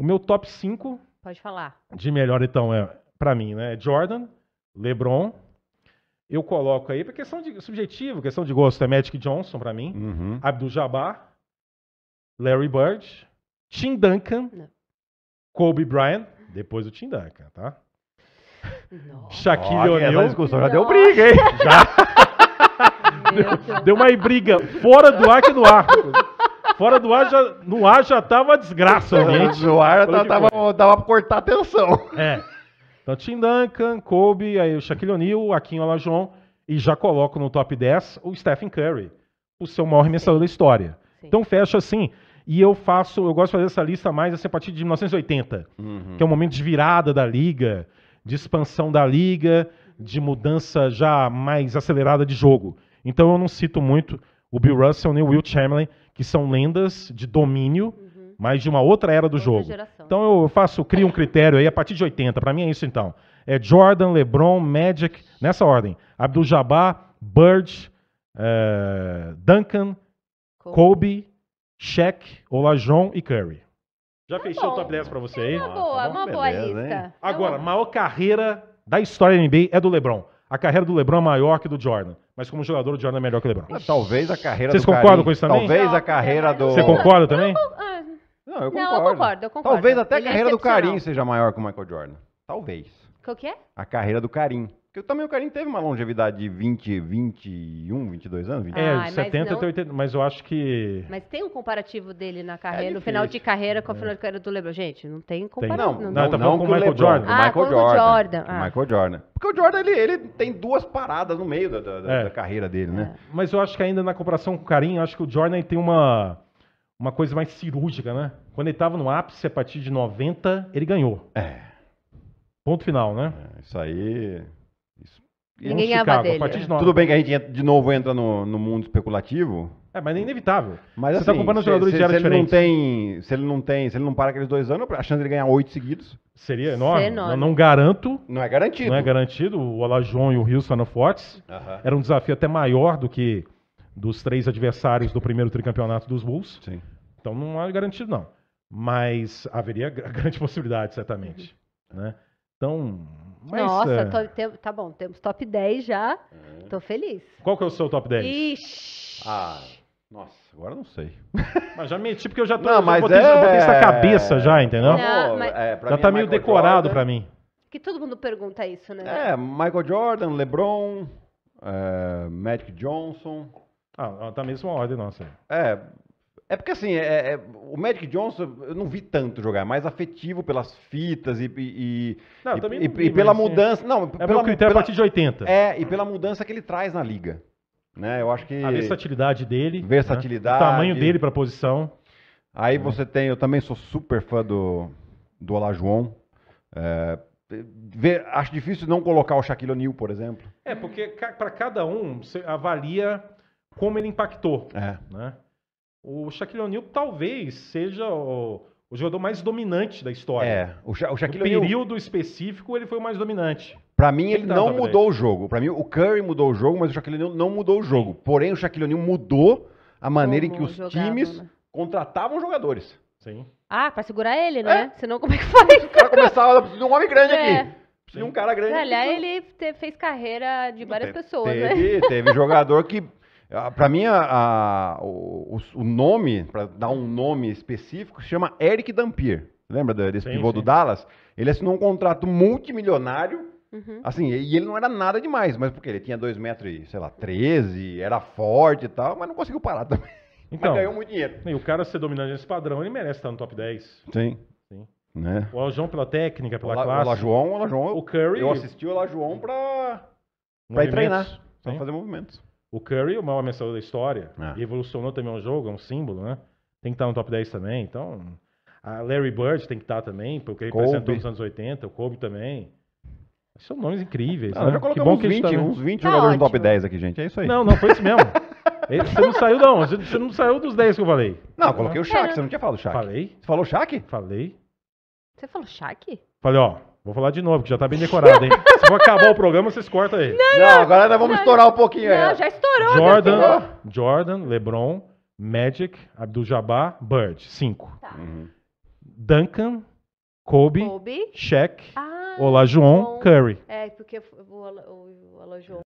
O meu top 5. Pode falar. De melhor, então, é para mim, né? É Jordan, LeBron. Eu coloco aí, porque questão de subjetivo, questão de gosto, é Magic Johnson para mim, uhum. Abdul Jabbar, Larry Bird, Tim Duncan, Não. Kobe Bryant, depois o Tim Duncan, tá? Nossa. Shaquille O'Neal. já Nossa. deu briga, hein? Já. deu, deu uma briga fora do ar que do ar. Fora do ar, já, no ar já tava desgraça, gente. No né? ar tava tava, dava pra cortar a tensão. É. Então, Tim Duncan, Kobe, aí o Shaquille O'Neal, Aquinho Olajon, e já coloco no top 10 o Stephen Curry, o seu maior arremessador da história. Sim. Então, fecha assim. E eu faço, eu gosto de fazer essa lista mais assim, a partir de 1980, uhum. que é o um momento de virada da liga, de expansão da liga, de mudança já mais acelerada de jogo. Então eu não cito muito o Bill Russell nem o Will Chamberlain, que são lendas de domínio, uhum. mas de uma outra era do outra jogo. Geração. Então eu faço, crio um critério aí a partir de 80, para mim é isso então. É Jordan, LeBron, Magic, nessa ordem. Abdul Jabbar, Bird, eh, Duncan, Kobe, Kobe Shaq, Olajon e Curry. Já tá fechei bom. o top 10 pra você é aí? Uma tá ah, boa, tá uma boa beleza, lista. Hein? Agora, tá maior carreira da história da NBA é do LeBron a carreira do LeBron é maior que do Jordan, mas como jogador o Jordan é melhor que o LeBron. Mas ah, talvez a carreira Vocês do concordam Karim, com isso também? Talvez a carreira do Você concorda também? Ah, não, eu concordo. Não, eu concordo, eu concordo. Talvez até a é carreira é do Karim seja maior que o Michael Jordan. Talvez. Qual que é? A carreira do Karim. Porque também o Carinho teve uma longevidade de 20, 21, 22 anos. 20. É, de ah, 70 até 80, mas eu acho que... Mas tem um comparativo dele na é carreira, é no final de carreira com o é. final de carreira do LeBron. Gente, não tem comparativo. Não, não, não, não, tá não ah, com o Michael Lebron, Jordan. Ah, Michael Jordan. Jordan. Ah. Michael Jordan. Porque o Jordan, ele, ele tem duas paradas no meio da, da, é. da carreira dele, né? É. Mas eu acho que ainda na comparação com o Carinho, acho que o Jordan tem uma uma coisa mais cirúrgica, né? Quando ele estava no ápice, a partir de 90, ele ganhou. É. Ponto final, né? É, isso aí. Isso. Ninguém dele. A de Tudo bem que a gente de novo entra no, no mundo especulativo. É, mas é inevitável. Mas você está assim, comprando jogadores se, de se ele não tem, Se ele não tem, se ele não para aqueles dois anos, a chance ele ganhar oito seguidos. Seria enorme. Seria enorme. Não, não, garanto. Não é garantido. Não é garantido. O Olajon e o Rio são fortes. Uh -huh. Era um desafio até maior do que dos três adversários do primeiro tricampeonato dos Bulls. Sim. Então não é garantido, não. Mas haveria grande possibilidade, certamente. Né? Então, mas, Nossa, é. tô, tá bom, temos top 10 já. É. Tô feliz. Qual que é o seu top 10? Ixi. Ah, nossa, agora não sei. mas já meti, porque eu já tô. com é... essa cabeça já, entendeu? Não, é, mas... Tá é, já tá meio Michael decorado Jordan. pra mim. Que todo mundo pergunta isso, né? É, Michael Jordan, LeBron, é, Magic Johnson. Ah, tá a mesma ordem nossa. É, é porque assim, é, é, o Magic Johnson eu não vi tanto jogar, é mais afetivo pelas fitas e, e, não, e, vi, e pela assim, mudança. É. Não, é pela, critério é pela, a partir de 80. É, e pela mudança que ele traz na liga. Né? Eu acho que. A versatilidade dele. Né, versatilidade. Né? O tamanho dele para a posição. Aí hum. você tem, eu também sou super fã do, do Olá João. É, ver, acho difícil não colocar o Shaquille O'Neal, por exemplo. É, porque para cada um você avalia como ele impactou. É. Né? o Shaquille O'Neal talvez seja o, o, jogador mais dominante da história. É, o, Sha o Shaquille O'Neal... No período específico, ele foi o mais dominante. Para mim, ele não mudou o jogo. Para mim, o Curry mudou o jogo, mas o Shaquille O'Neal não mudou o jogo. Porém, o Shaquille O'Neal mudou a maneira Como em que os times né? contratavam jogadores. Sim. Ah, pra segurar ele, né? É. Senão, como é que foi? O cara começava, precisa de um homem grande é. aqui. Precisa de um cara grande. Olha, ele fez carreira de várias né? teve, pessoas, teve, né? Teve jogador que ah, para mim, a, a, o, o, nome, para dar um nome específico, se chama Eric Dampier. Lembra desse sim, pivô sim. do Dallas? Ele assinou um contrato multimilionário. Uhum. Assim, e ele não era nada demais, mas porque ele tinha 2 metros, e, sei lá, 13, era forte e tal, mas não conseguiu parar também. Então, mas ganhou muito dinheiro. E o cara ser dominante nesse padrão, ele merece estar no top 10. Sim. Sim. Né? O João pela técnica, pela Olá, classe. O o João, o Curry. Eu assisti o João pra, pra ir treinar, pra fazer movimentos. O Curry, o maior ameaçador da história, ah. evolucionou também o jogo, é um símbolo, né? Tem que estar tá no top 10 também, então... A Larry Bird tem que estar tá também, porque ele apresentou nos anos 80, o Kobe também. São nomes incríveis. Não, né? Já bom uns 20, tá... uns 20 tá jogadores ótimo. no top 10 aqui, gente. É isso aí. Não, não, foi isso mesmo. Você não saiu, não. Você não saiu dos 10 que eu falei. Não, eu coloquei o é. Shaq. Você não tinha falado o Shaq. Falei. Você falou Shaq? Falei. Você falou Shaq? Falei, ó. Vou falar de novo, que já tá bem decorado, hein? Se for acabar o programa, vocês cortam aí. Não, não agora nós vamos não, estourar um pouquinho aí. Não, já estourou. Jordan, Jordan, LeBron, Magic, Abdul-Jabbar, Bird. Cinco. Tá. Uhum. Duncan, Kobe, Kobe. Shaq, ah, Olajuwon, Curry. É, porque o Olajuwon...